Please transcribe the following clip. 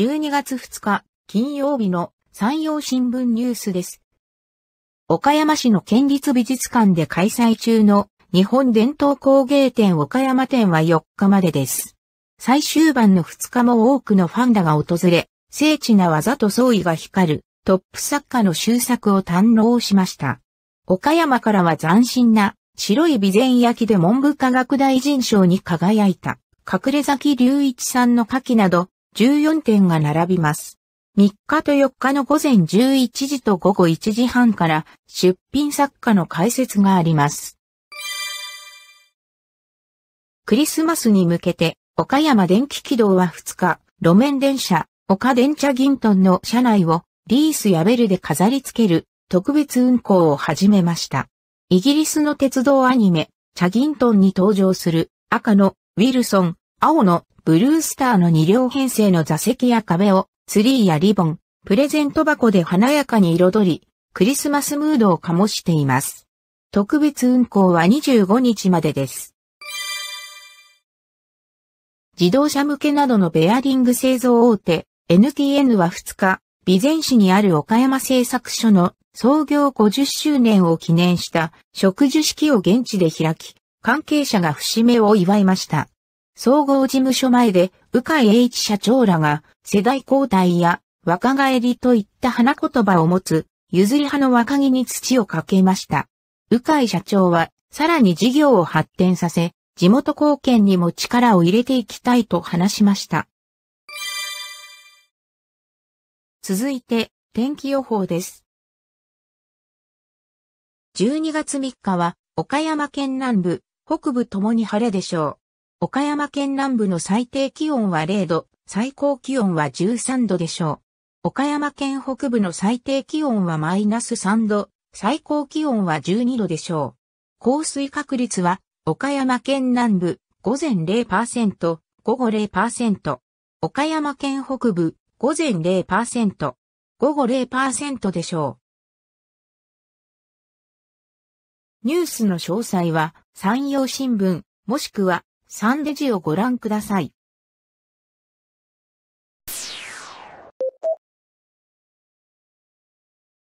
12月2日、金曜日の山陽新聞ニュースです。岡山市の県立美術館で開催中の日本伝統工芸展岡山展は4日までです。最終盤の2日も多くのファンらが訪れ、精緻な技と創意が光るトップ作家の終作を堪能しました。岡山からは斬新な白い備前焼で文部科学大臣賞に輝いた隠れ崎隆一さんの牡蠣など14店が並びます。3日と4日の午前11時と午後1時半から出品作家の解説があります。クリスマスに向けて、岡山電気軌道は2日、路面電車、岡電車銀トンの車内をリースやベルで飾り付ける特別運行を始めました。イギリスの鉄道アニメ、チャギントンに登場する赤のウィルソン、青のブルースターの2両編成の座席や壁をツリーやリボン、プレゼント箱で華やかに彩り、クリスマスムードを醸しています。特別運行は25日までです。自動車向けなどのベアリング製造大手 NTN は2日、備前市にある岡山製作所の創業50周年を記念した植樹式を現地で開き、関係者が節目を祝いました。総合事務所前で、鵜飼栄一社長らが、世代交代や若返りといった花言葉を持つ、譲り派の若木に土をかけました。鵜飼社長は、さらに事業を発展させ、地元貢献にも力を入れていきたいと話しました。続いて、天気予報です。12月3日は、岡山県南部、北部ともに晴れでしょう。岡山県南部の最低気温は0度、最高気温は13度でしょう。岡山県北部の最低気温はマイナス3度、最高気温は12度でしょう。降水確率は、岡山県南部、午前0%、午後0%。岡山県北部、午前0%、午後0%でしょう。ニュースの詳細は、山陽新聞、もしくは、サンデジをご覧ください。